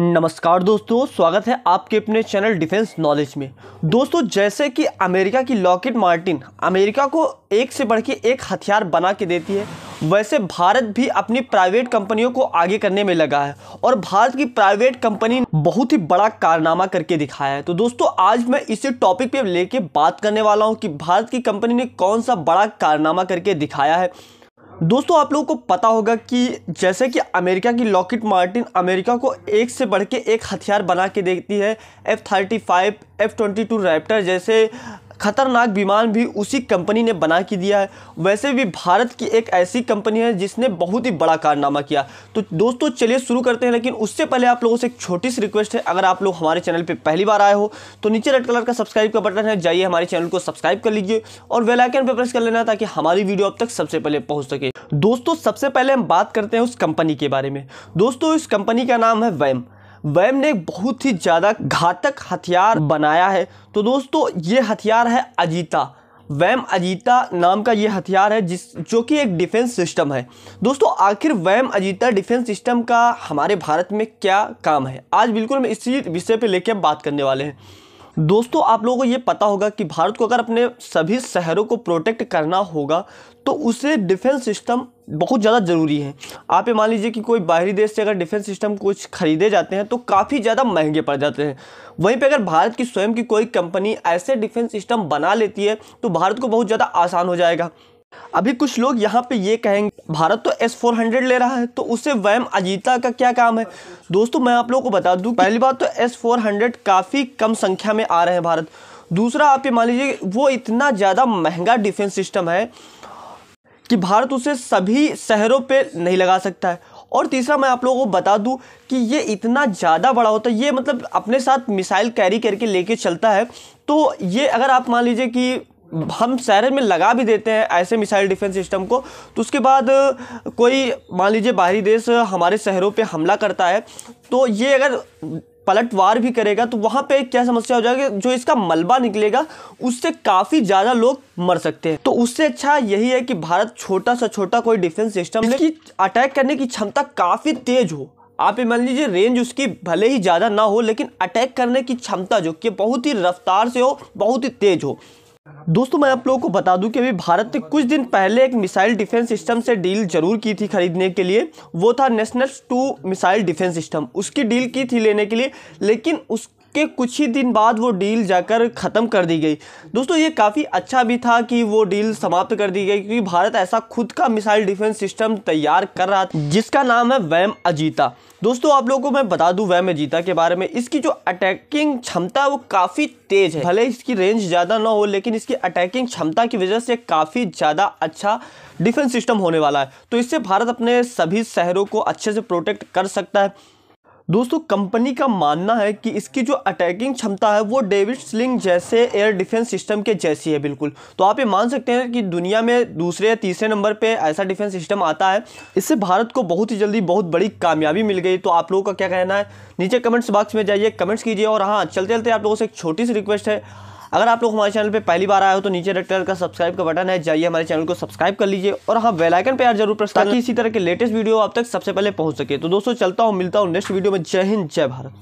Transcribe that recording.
नमस्कार दोस्तों स्वागत है आपके अपने चैनल डिफेंस नॉलेज में दोस्तों जैसे कि अमेरिका की लॉकेट मार्टिन अमेरिका को एक से बढ़ के एक हथियार बना के देती है वैसे भारत भी अपनी प्राइवेट कंपनियों को आगे करने में लगा है और भारत की प्राइवेट कंपनी बहुत ही बड़ा कारनामा करके दिखाया है तो दोस्तों आज मैं इसी टॉपिक पे लेके बात करने वाला हूँ कि भारत की कंपनी ने कौन सा बड़ा कारनामा करके दिखाया है दोस्तों आप लोगों को पता होगा कि जैसे कि अमेरिका की लॉकेट मार्टिन अमेरिका को एक से बढ़ के एक हथियार बना के देखती है F thirty five F twenty two Raptor जैसे खतरनाक विमान भी उसी कंपनी ने बना के दिया है वैसे भी भारत की एक ऐसी कंपनी है जिसने बहुत ही बड़ा कारनामा किया तो दोस्तों चलिए शुरू करते हैं लेकिन उससे पहले आप लोगों से एक छोटी सी रिक्वेस्ट है अगर आप लोग हमारे चैनल पर पहली बार आए हो तो नीचे रेड कलर का सब्सक्राइब का बटन है जाइए हमारे चैनल को सब्सक्राइब कर लीजिए और वेलाइकन पर प्रेस कर लेना ताकि हमारी वीडियो अब तक सबसे पहले पहुँच सके दोस्तों सबसे पहले हम बात करते हैं उस कंपनी के बारे में दोस्तों इस कंपनी का नाम है वैम वैम ने बहुत ही ज़्यादा घातक हथियार बनाया है तो दोस्तों ये हथियार है अजीता वैम अजीता नाम का ये हथियार है जिस जो कि एक डिफेंस सिस्टम है दोस्तों आखिर वैम अजीता डिफेंस सिस्टम का हमारे भारत में क्या काम है आज बिल्कुल हम इसी विषय पे लेके बात करने वाले हैं दोस्तों आप लोगों को ये पता होगा कि भारत को अगर अपने सभी शहरों को प्रोटेक्ट करना होगा तो उसे डिफेंस सिस्टम बहुत ज़्यादा ज़रूरी है आप ये मान लीजिए कि कोई बाहरी देश से अगर डिफेंस सिस्टम कुछ खरीदे जाते हैं तो काफ़ी ज़्यादा महंगे पड़ जाते हैं वहीं पे अगर भारत की स्वयं की कोई कंपनी ऐसे डिफेंस सिस्टम बना लेती है तो भारत को बहुत ज़्यादा आसान हो जाएगा अभी कुछ लोग यहाँ पे ये कहेंगे भारत तो एस फोर हंड्रेड ले रहा है तो उसे वैम अजीता का क्या काम है दोस्तों मैं आप लोगों को बता दूं पहली बात तो एस फोर हंड्रेड काफ़ी कम संख्या में आ रहे हैं भारत दूसरा आप ये मान लीजिए वो इतना ज़्यादा महंगा डिफेंस सिस्टम है कि भारत उसे सभी शहरों पे नहीं लगा सकता है और तीसरा मैं आप लोगों को बता दूं कि ये इतना ज़्यादा बड़ा होता है ये मतलब अपने साथ मिसाइल कैरी करके लेके चलता है तो ये अगर आप मान लीजिए कि हम शहर में लगा भी देते हैं ऐसे मिसाइल डिफेंस सिस्टम को तो उसके बाद कोई मान लीजिए बाहरी देश हमारे शहरों पे हमला करता है तो ये अगर पलटवार भी करेगा तो वहाँ पे क्या समस्या हो जाएगी जो इसका मलबा निकलेगा उससे काफ़ी ज़्यादा लोग मर सकते हैं तो उससे अच्छा यही है कि भारत छोटा सा छोटा कोई डिफेंस सिस्टम लेकिन अटैक करने की क्षमता काफ़ी तेज हो आप ये मान लीजिए रेंज उसकी भले ही ज़्यादा ना हो लेकिन अटैक करने की क्षमता जो कि बहुत ही रफ्तार से हो बहुत ही तेज़ हो दोस्तों मैं आप लोगों को बता दूं कि अभी भारत ने कुछ दिन पहले एक मिसाइल डिफेंस सिस्टम से डील जरूर की थी खरीदने के लिए वो था national to missile defence system उसकी डील की थी लेने के लिए लेकिन उस के कुछ ही दिन बाद वो डील जाकर ख़त्म कर दी गई दोस्तों ये काफ़ी अच्छा भी था कि वो डील समाप्त कर दी गई क्योंकि भारत ऐसा खुद का मिसाइल डिफेंस सिस्टम तैयार कर रहा था जिसका नाम है वैम अजीता दोस्तों आप लोगों को मैं बता दूं वैम अजीता के बारे में इसकी जो अटैकिंग क्षमता है वो काफ़ी तेज है भले इसकी रेंज ज़्यादा ना हो लेकिन इसकी अटैकिंग क्षमता की वजह से काफ़ी ज़्यादा अच्छा डिफेंस सिस्टम होने वाला है तो इससे भारत अपने सभी शहरों को अच्छे से प्रोटेक्ट कर सकता है दोस्तों कंपनी का मानना है कि इसकी जो अटैकिंग क्षमता है वो डेविड स्लिंग जैसे एयर डिफेंस सिस्टम के जैसी है बिल्कुल तो आप ये मान सकते हैं कि दुनिया में दूसरे या तीसरे नंबर पे ऐसा डिफेंस सिस्टम आता है इससे भारत को बहुत ही जल्दी बहुत बड़ी कामयाबी मिल गई तो आप लोगों का क्या कहना है नीचे कमेंट्स बॉक्स में जाइए कमेंट्स कीजिए और हाँ चलते चलते आप लोगों से एक छोटी सी रिक्वेस्ट है अगर आप लोग हमारे चैनल पे पहली बार आए हो तो नीचे रेड कलर का सब्सक्राइब का बटन है जाइए हमारे चैनल को सब्सक्राइब कर लीजिए और हाँ बेलाइकन पर यार जरूर प्रेस ताकि इसी तरह के लेटेस्ट वीडियो आप तक सबसे पहले पहुँच सके तो दोस्तों चलता हूँ मिलता हूँ नेक्स्ट वीडियो में जय हिंद जय भारत